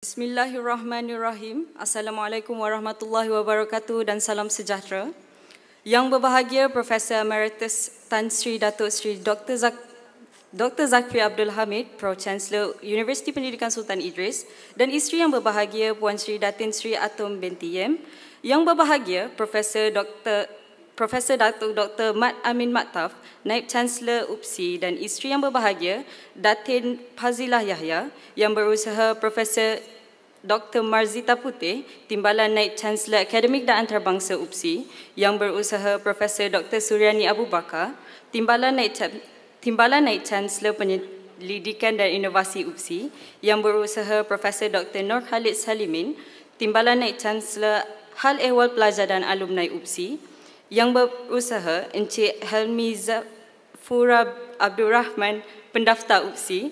Bismillahirrahmanirrahim. Assalamualaikum warahmatullahi wabarakatuh dan salam sejahtera. Yang berbahagia Profesor Emeritus Tan Sri Datuk Sri Dr. Zak Dr. Zakri Abdul Hamid, Pro Chancellor Universiti Pendidikan Sultan Idris dan isteri yang berbahagia Puan Sri Datin Sri Atom binti Yem. Yang berbahagia Profesor Dr. Profesor Datuk Dr. Mat Amin Maktaf, Naib Chancellor UPSI dan isteri yang berbahagia, Datin Fazilah Yahya yang berusaha Profesor Dr. Marzita Putih, Timbalan Naib Chancellor Akademik dan Antarabangsa UPSI yang berusaha Profesor Dr. Suryani Abu Bakar, Timbalan Naib, Timbalan Naib Chancellor Penyelidikan dan Inovasi UPSI yang berusaha Profesor Dr. Nur Khalid Salimin, Timbalan Naib Chancellor Hal Ehwal Pelajar dan Alumni UPSI yang Berusaha Encik Helmi Zafura Abdul Rahman, pendaftar UPSI,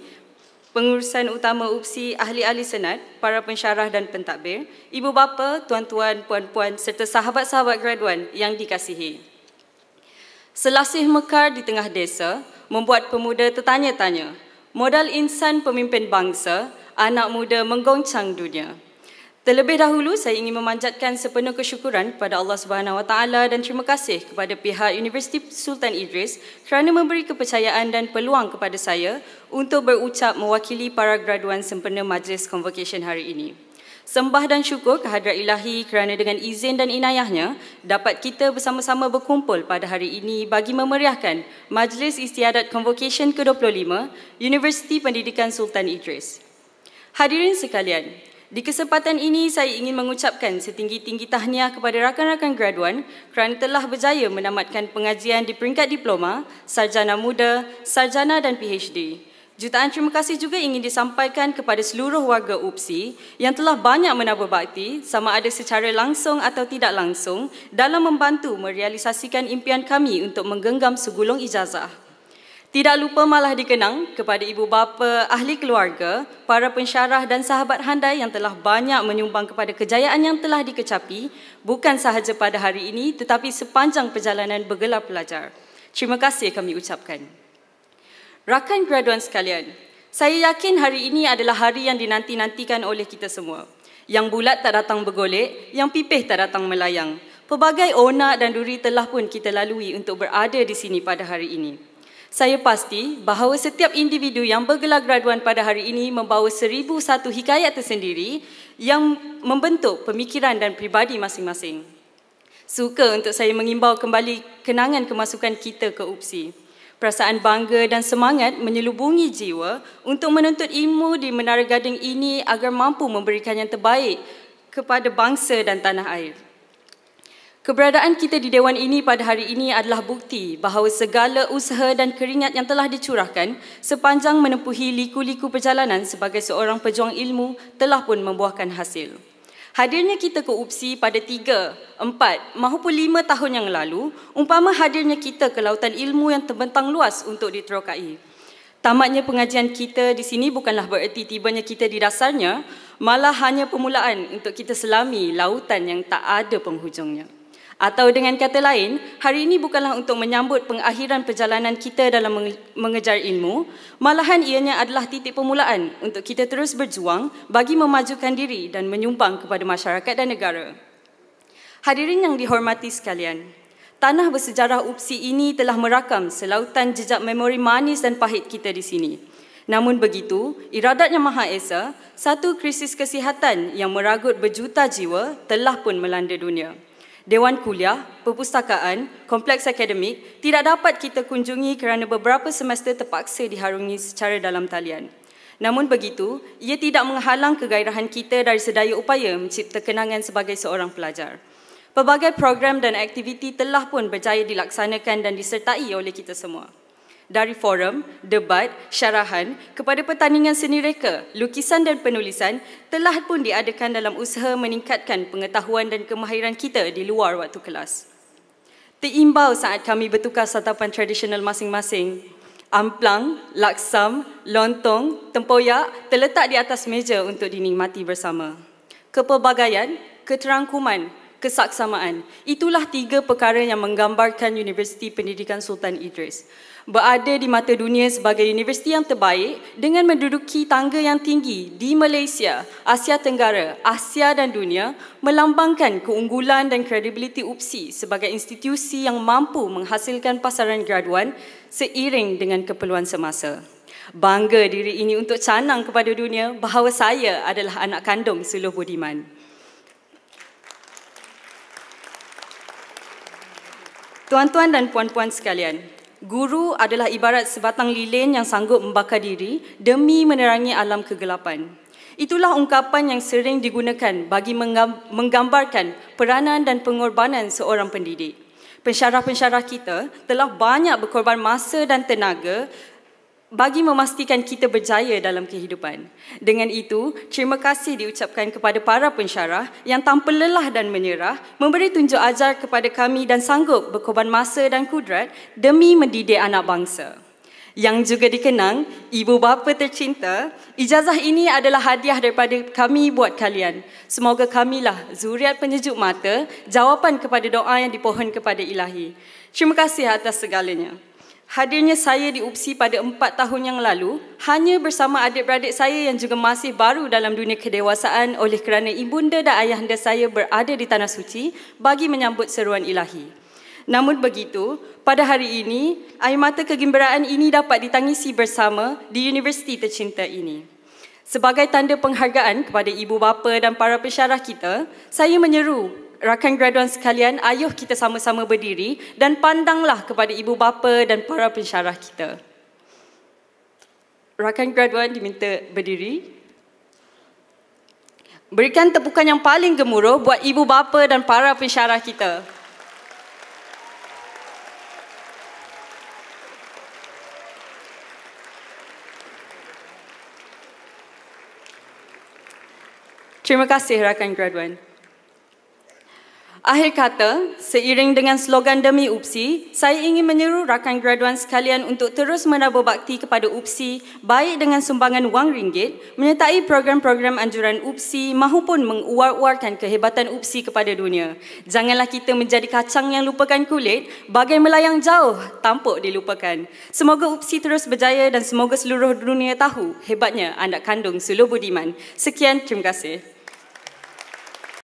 pengurusan utama UPSI, ahli-ahli senat, para pensyarah dan pentadbir, ibu bapa, tuan-tuan, puan-puan serta sahabat-sahabat graduan yang dikasihi. Selasih mekar di tengah desa membuat pemuda tertanya-tanya modal insan pemimpin bangsa, anak muda menggoncang dunia. Terlebih dahulu, saya ingin memanjatkan sepenuh kesyukuran kepada Allah Subhanahu Wa Taala dan terima kasih kepada pihak Universiti Sultan Idris kerana memberi kepercayaan dan peluang kepada saya untuk berucap mewakili para graduan sempena majlis convocation hari ini. Sembah dan syukur kehadrat ilahi kerana dengan izin dan inayahnya dapat kita bersama-sama berkumpul pada hari ini bagi memeriahkan Majlis Istiadat Convocation ke-25 Universiti Pendidikan Sultan Idris. Hadirin sekalian, di kesempatan ini, saya ingin mengucapkan setinggi-tinggi tahniah kepada rakan-rakan graduan kerana telah berjaya menamatkan pengajian di peringkat diploma, sarjana muda, sarjana dan PhD. Jutaan terima kasih juga ingin disampaikan kepada seluruh warga UPSI yang telah banyak menabur bakti sama ada secara langsung atau tidak langsung dalam membantu merealisasikan impian kami untuk menggenggam segulung ijazah. Tidak lupa malah dikenang kepada ibu bapa, ahli keluarga, para pensyarah dan sahabat handai yang telah banyak menyumbang kepada kejayaan yang telah dikecapi bukan sahaja pada hari ini tetapi sepanjang perjalanan bergelar pelajar. Terima kasih kami ucapkan. Rakan graduan sekalian, saya yakin hari ini adalah hari yang dinanti-nantikan oleh kita semua. Yang bulat tak datang bergolek, yang pipih tak datang melayang. Pelbagai onak dan duri telah pun kita lalui untuk berada di sini pada hari ini. Saya pasti bahawa setiap individu yang bergelar graduan pada hari ini membawa seribu satu hikayat tersendiri yang membentuk pemikiran dan pribadi masing-masing. Suka untuk saya mengimbau kembali kenangan kemasukan kita ke UPSI. Perasaan bangga dan semangat menyelubungi jiwa untuk menuntut ilmu di Menara Gading ini agar mampu memberikan yang terbaik kepada bangsa dan tanah air. Keberadaan kita di Dewan ini pada hari ini adalah bukti bahawa segala usaha dan keringat yang telah dicurahkan sepanjang menempuhi liku-liku perjalanan sebagai seorang pejuang ilmu telah pun membuahkan hasil. Hadirnya kita ke UPSI pada 3, 4 mahupun 5 tahun yang lalu umpama hadirnya kita ke lautan ilmu yang terbentang luas untuk diterokai. Tamatnya pengajian kita di sini bukanlah bererti tibanya kita di dasarnya, malah hanya permulaan untuk kita selami lautan yang tak ada penghujungnya. Atau dengan kata lain, hari ini bukanlah untuk menyambut pengakhiran perjalanan kita dalam mengejar ilmu, malahan ianya adalah titik permulaan untuk kita terus berjuang bagi memajukan diri dan menyumbang kepada masyarakat dan negara. Hadirin yang dihormati sekalian, tanah bersejarah UPSI ini telah merakam selautan jejak memori manis dan pahit kita di sini. Namun begitu, iradatnya maha esa, satu krisis kesihatan yang meragut berjuta jiwa telah pun melanda dunia. Dewan Kuliah, Perpustakaan, Kompleks Akademik tidak dapat kita kunjungi kerana beberapa semester terpaksa diharungi secara dalam talian. Namun begitu, ia tidak menghalang kegairahan kita dari sedaya upaya mencipta kenangan sebagai seorang pelajar. Pelbagai program dan aktiviti telah pun berjaya dilaksanakan dan disertai oleh kita semua dari forum, debat, syarahan kepada pertandingan seni reka, lukisan dan penulisan telah pun diadakan dalam usaha meningkatkan pengetahuan dan kemahiran kita di luar waktu kelas. Terimbau saat kami bertukar santapan tradisional masing-masing. Amplang, laksam, lontong, tempoyak terletak di atas meja untuk dinikmati bersama. Kepelbagaian, keterangkuman, kesaksamaan. Itulah tiga perkara yang menggambarkan Universiti Pendidikan Sultan Idris. Berada di mata dunia sebagai universiti yang terbaik dengan menduduki tangga yang tinggi di Malaysia, Asia Tenggara, Asia dan dunia melambangkan keunggulan dan kredibiliti UPSI sebagai institusi yang mampu menghasilkan pasaran graduan seiring dengan keperluan semasa. Bangga diri ini untuk canang kepada dunia bahawa saya adalah anak kandung Suluh Budiman. Tuan-tuan dan puan-puan sekalian, guru adalah ibarat sebatang lilin yang sanggup membakar diri demi menerangi alam kegelapan. Itulah ungkapan yang sering digunakan bagi menggambarkan peranan dan pengorbanan seorang pendidik. Pensyarah-pensyarah kita telah banyak berkorban masa dan tenaga bagi memastikan kita berjaya dalam kehidupan. Dengan itu, terima kasih diucapkan kepada para pensyarah yang tanpa lelah dan menyerah memberi tunjuk ajar kepada kami dan sanggup berkorban masa dan kudrat demi mendidik anak bangsa. Yang juga dikenang, ibu bapa tercinta, ijazah ini adalah hadiah daripada kami buat kalian. Semoga kamilah zuriat penyejuk mata, jawapan kepada doa yang dipohon kepada ilahi. Terima kasih atas segalanya. Hadirnya saya di UPSI pada empat tahun yang lalu hanya bersama adik-beradik saya yang juga masih baru dalam dunia kedewasaan oleh kerana ibunda dan ayahanda saya berada di tanah suci bagi menyambut seruan ilahi. Namun begitu, pada hari ini, air mata kegembiraan ini dapat ditangisi bersama di universiti tercinta ini. Sebagai tanda penghargaan kepada ibu bapa dan para pensyarah kita, saya menyeru rakan graduan sekalian, ayuh kita sama-sama berdiri dan pandanglah kepada ibu bapa dan para pensyarah kita. Rakan graduan diminta berdiri. Berikan tepukan yang paling gemuruh buat ibu bapa dan para pensyarah kita. Terima kasih rakan graduan. Akhir kata, seiring dengan slogan demi UPSI, saya ingin menyeru rakan graduan sekalian untuk terus menabur bakti kepada UPSI baik dengan sumbangan wang ringgit, menyertai program-program anjuran UPSI mahupun menguar-uarkan kehebatan UPSI kepada dunia. Janganlah kita menjadi kacang yang lupakan kulit, bagai melayang jauh, tampuk dilupakan. Semoga UPSI terus berjaya dan semoga seluruh dunia tahu hebatnya anak kandung Sulu Budiman. Sekian, terima kasih.